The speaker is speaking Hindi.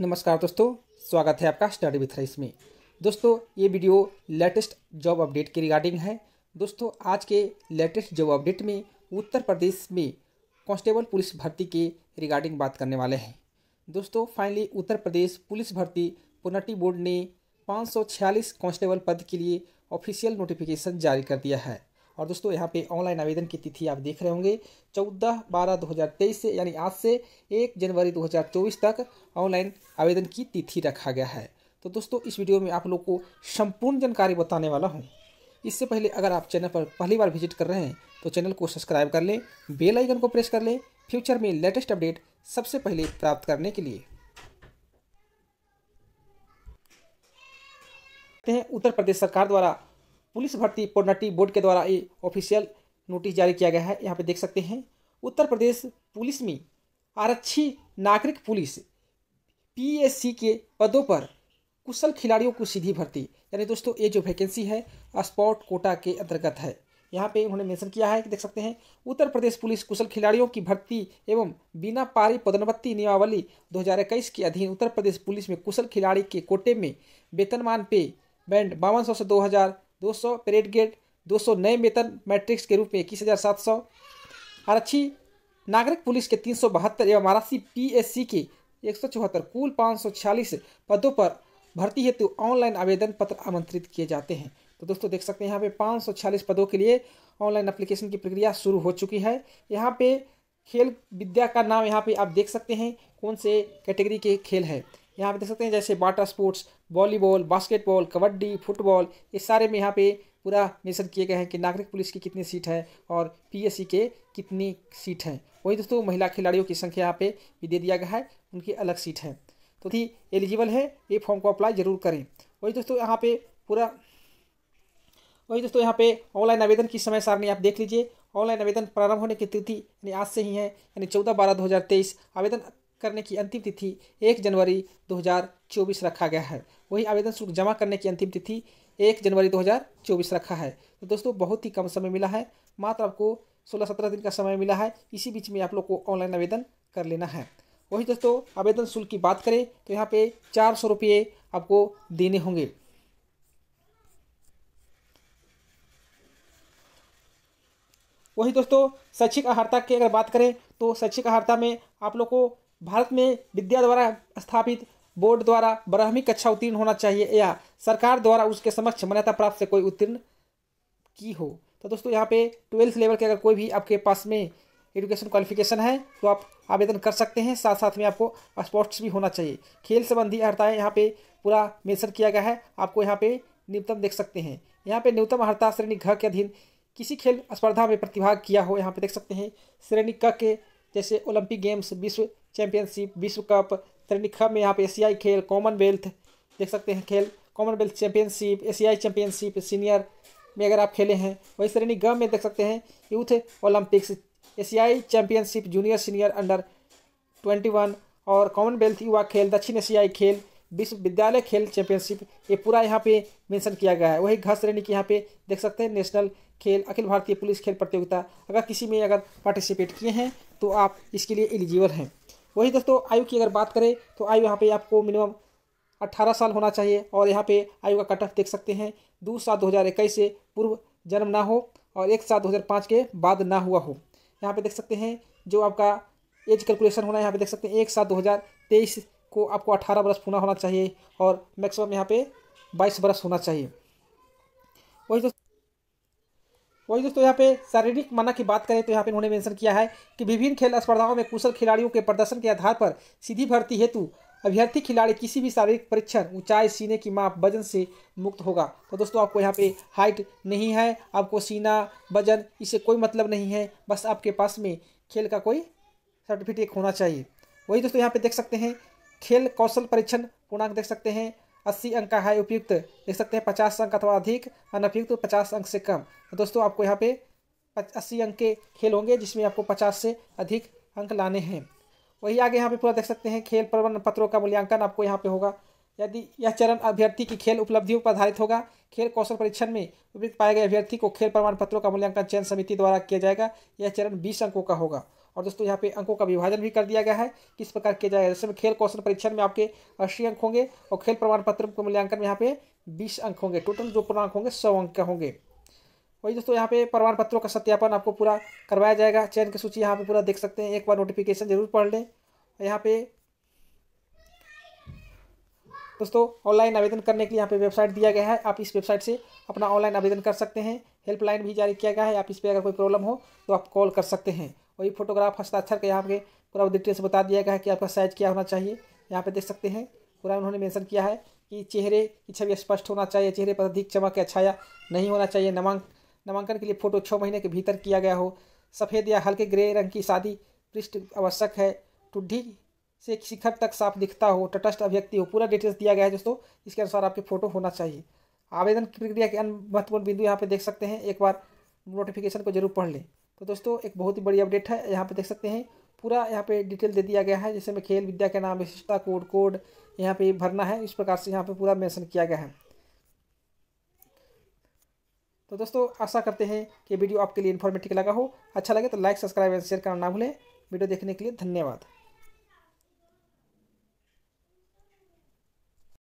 नमस्कार दोस्तों स्वागत है आपका स्टडी विथ रईस में दोस्तों ये वीडियो लेटेस्ट जॉब अपडेट के रिगार्डिंग है दोस्तों आज के लेटेस्ट जॉब अपडेट में उत्तर प्रदेश में कांस्टेबल पुलिस भर्ती के रिगार्डिंग बात करने वाले हैं दोस्तों फाइनली उत्तर प्रदेश पुलिस भर्ती पुनटी बोर्ड ने पाँच कांस्टेबल पद के लिए ऑफिशियल नोटिफिकेशन जारी कर दिया है और दोस्तों यहाँ पे ऑनलाइन आवेदन की तिथि आप देख रहे होंगे चौदह बारह दो हज़ार तेईस से यानी आज से एक जनवरी दो हज़ार चौबीस तक ऑनलाइन आवेदन की तिथि रखा गया है तो दोस्तों इस वीडियो में आप लोग को संपूर्ण जानकारी बताने वाला हूँ इससे पहले अगर आप चैनल पर पहली बार विजिट कर रहे हैं तो चैनल को सब्सक्राइब कर लें बेल आइकन को प्रेस कर लें फ्यूचर में लेटेस्ट अपडेट सबसे पहले प्राप्त करने के लिए उत्तर प्रदेश सरकार द्वारा पुलिस भर्ती प्रोन्नति बोर्ड के द्वारा ये ऑफिशियल नोटिस जारी किया गया है यहाँ पे देख सकते हैं उत्तर प्रदेश पुलिस में आरक्षी नागरिक पुलिस पीएससी के पदों पर कुशल खिलाड़ियों को सीधी भर्ती यानी दोस्तों ये जो वैकेंसी है स्पॉट कोटा के अंतर्गत है यहाँ पे उन्होंने मेंशन किया है कि देख सकते हैं उत्तर प्रदेश पुलिस कुशल खिलाड़ियों की भर्ती एवं बिना पारी पदोन्नति नियमावली 2021 के अधीन उत्तर प्रदेश पुलिस में कुशल खिलाड़ी के कोटे में वेतनमान पे बैंड बावन सौ से दो हज़ार 200 परेड गेट 200 नए वेतन मैट्रिक्स के रूप में इक्कीस हज़ार सात सौ आरक्षी नागरिक पुलिस के तीन सौ बहत्तर एवं आरक्षी पी एस सी के एक सौ चौहत्तर कुल पाँच सौ छियालीस पदों पर भर्ती हेतु ऑनलाइन आवेदन पत्र आमंत्रित किए जाते हैं तो दोस्तों देख सकते हैं यहाँ पे पाँच सौ छियालीस पदों के लिए ऑनलाइन अप्लीकेशन की प्रक्रिया शुरू हो चुकी है यहाँ पे खेल विद्या का नाम यहाँ पे आप देख सकते हैं कौन से कैटेगरी के खेल है यहाँ पे देख सकते हैं जैसे water sports volleyball basketball kabaddi football ये सारे में यहाँ पे पूरा मेंशन किए गए हैं कि नागरिक पुलिस की कितनी सीट है और पीएससी के कितनी सीट हैं वही दोस्तों महिला खिलाड़ियों की संख्या यहाँ पे भी दे दिया गया है उनकी अलग सीट है तो थी एलिजिबल है ये फॉर्म को अप्लाई जरूर करें वही दोस्तों यहाँ पे पूरा वही दोस्तों यहाँ पे ऑनलाइन आवेदन की समय सारणी आप देख लीजिए ऑनलाइन आवेदन प्रारंभ होने की तिथि यानी आज से ही है यानी चौदह बारह दो हज़ार तेईस आवेदन करने की अंतिम तिथि एक जनवरी 2024 रखा गया है वही आवेदन शुल्क जमा करने की अंतिम तिथि एक जनवरी 2024 रखा है तो दोस्तों बहुत ही कम समय मिला है मात्र आपको सोलह सत्रह दिन का समय मिला है इसी बीच में आप लोग को ऑनलाइन आवेदन कर लेना है वही दोस्तों आवेदन शुल्क की बात करें तो यहाँ पे चार सौ रुपये आपको देने होंगे वही दोस्तों शैक्षिक आहारता की अगर बात करें तो शैक्षिक आहारता में आप लोग को भारत में विद्या द्वारा स्थापित बोर्ड द्वारा बारहवीं कक्षा उत्तीर्ण होना चाहिए या सरकार द्वारा उसके समक्ष मान्यता प्राप्त से कोई उत्तीर्ण की हो तो दोस्तों यहाँ पे ट्वेल्थ लेवल के अगर कोई भी आपके पास में एजुकेशन क्वालिफिकेशन है तो आप आवेदन कर सकते हैं साथ साथ में आपको स्पोर्ट्स भी होना चाहिए खेल संबंधी अर्ताएँ यहाँ पे पूरा मेसर किया गया है आपको यहाँ पे न्यूनतम देख सकते हैं यहाँ पे न्यूनतम अर्ता श्रेणी घ के अधीन किसी खेल स्पर्धा में प्रतिभाग किया हो यहाँ पे देख सकते हैं श्रेणी क के जैसे ओलंपिक गेम्स विश्व चैंपियनशिप विश्व कप त्रिनिखा में यहाँ पे एशियाई खेल कॉमनवेल्थ देख सकते हैं खेल कॉमनवेल्थ चैंपियनशिप एशियाई चैंपियनशिप सीनियर में अगर आप खेले हैं वही श्रेणी ग में देख सकते हैं यूथ ओलंपिक्स एशियाई championship junior senior under twenty one और कॉमनवेल्थ युवा खेल दक्षिण एशियाई खेल विश्वविद्यालय खेल चैंपियनशिप ये पूरा यहाँ पे मेंशन किया गया है वही घर श्रेणी की यहाँ पे देख सकते हैं नेशनल खेल अखिल भारतीय पुलिस खेल प्रतियोगिता अगर किसी में अगर पार्टिसिपेट किए हैं तो आप इसके लिए एलिजिबल हैं वही दोस्तों आयु की अगर बात करें तो आयु यहाँ पे आपको मिनिमम अट्ठारह साल होना चाहिए और यहाँ पे आयु का कट ऑफ देख सकते हैं दो सात दो हज़ार इक्कीस से पूर्व जन्म ना हो और एक सात दो हज़ार पाँच के बाद ना हुआ हो यहाँ पे देख सकते हैं जो आपका एज कैलकुलेशन होना है यहाँ पे देख सकते हैं एक सात दो हज़ार तेईस को आपको अठारह बरस पूरा होना चाहिए और मैक्सिमम यहाँ पे बाईस बरस होना चाहिए वही तो वही दोस्तों यहाँ पे शारीरिक माना की बात करें तो यहाँ पे उन्होंने मेंशन किया है कि विभिन्न खेल स्पर्धाओं में कुशल खिलाड़ियों के प्रदर्शन के आधार पर सीधी भर्ती हेतु अभ्यर्थी खिलाड़ी किसी भी शारीरिक परीक्षण ऊंचाई सीने की माप वजन से मुक्त होगा तो दोस्तों आपको यहाँ पे हाइट नहीं है आपको सीना वजन इससे कोई मतलब नहीं है बस आपके पास में खेल का कोई सर्टिफिकेट होना चाहिए वही दोस्तों यहाँ पे देख सकते हैं खेल कौशल परीक्षण पूर्णांक देख सकते हैं अस्सी अंक का है उपयुक्त देख सकते हैं पचास अंक अथवा अधिक अनुपयुक्त पचास अंक से कम तो दोस्तों आपको यहाँ पे अस्सी अंक के खेल होंगे जिसमें आपको पचास से अधिक अंक लाने हैं वही आगे यहाँ पे पूरा देख सकते हैं खेल प्रबंधन पत्रों का मूल्यांकन आपको यहाँ पे होगा यदि यह चरण अभ्यर्थी की खेल उपलब्धियों पर आधारित होगा खेल कौशल परीक्षण में उपयुक्त पाए गए अभ्यर्थी को खेल प्रमाण पत्रों का मूल्यांकन चयन समिति द्वारा किया जाएगा यह चरण बीस अंकों का होगा और दोस्तों यहाँ पे अंकों का विभाजन भी कर दिया गया है किस प्रकार किया जाएगा जैसे में खेल क्वेश्चन परीक्षण में आपके अस्सी अंक होंगे और खेल प्रमाण पत्र के मूल्यांकन में यहाँ पे बीस अंक होंगे टोटल जो पूर्णांक होंगे सौ अंक के होंगे वही दोस्तों यहाँ पे प्रमाण पत्रों का सत्यापन आपको पूरा करवाया जाएगा चयन की सूची यहाँ पे पूरा देख सकते हैं एक बार नोटिफिकेशन जरूर पढ़ लें और यहाँ पे दोस्तों ऑनलाइन आवेदन करने के लिए यहाँ पे वेबसाइट दिया गया है आप इस वेबसाइट से अपना ऑनलाइन आवेदन कर सकते हैं हेल्पलाइन भी जारी किया गया है आप इस पर अगर कोई प्रॉब्लम हो तो आप कॉल कर सकते हैं वही फोटोग्राफ हस्ताक्षर का यहाँ पे पूरा डिटेल से बता दिया गया है कि आपका साइज क्या होना चाहिए यहाँ पे देख सकते हैं पूरा उन्होंने मेंशन किया है कि चेहरे की छवि स्पष्ट होना चाहिए चेहरे पर अधिक चमक या छाया नहीं होना चाहिए नामांक नामांकन के लिए फोटो छः महीने के भीतर किया गया हो सफ़ेद या हल्के ग्रे रंग की शादी पृष्ठ आवश्यक है टुड्ढी से शिखर तक साफ दिखता हो तटस्थ अभिव्यक्ति हो पूरा डिटेल्स दिया गया है दोस्तों इसके अनुसार आपके फोटो होना चाहिए आवेदन की प्रक्रिया के अन्य महत्वपूर्ण बिंदु यहाँ पे देख सकते हैं एक बार नोटिफिकेशन को जरूर पढ़ लें तो दोस्तों एक बहुत ही बड़ी अपडेट है यहाँ पर देख सकते हैं पूरा यहाँ पे डिटेल दे दिया गया है जैसे में खेल विद्या के नाम विशिष्टता कोड कोड यहाँ पे भरना है इस प्रकार से यहाँ पे पूरा मेंशन किया गया है तो दोस्तों आशा करते हैं कि वीडियो आपके लिए इन्फॉर्मेटिव लगा हो अच्छा लगे तो लाइक सब्सक्राइब एंड शेयर करना ना भूलें वीडियो देखने के लिए धन्यवाद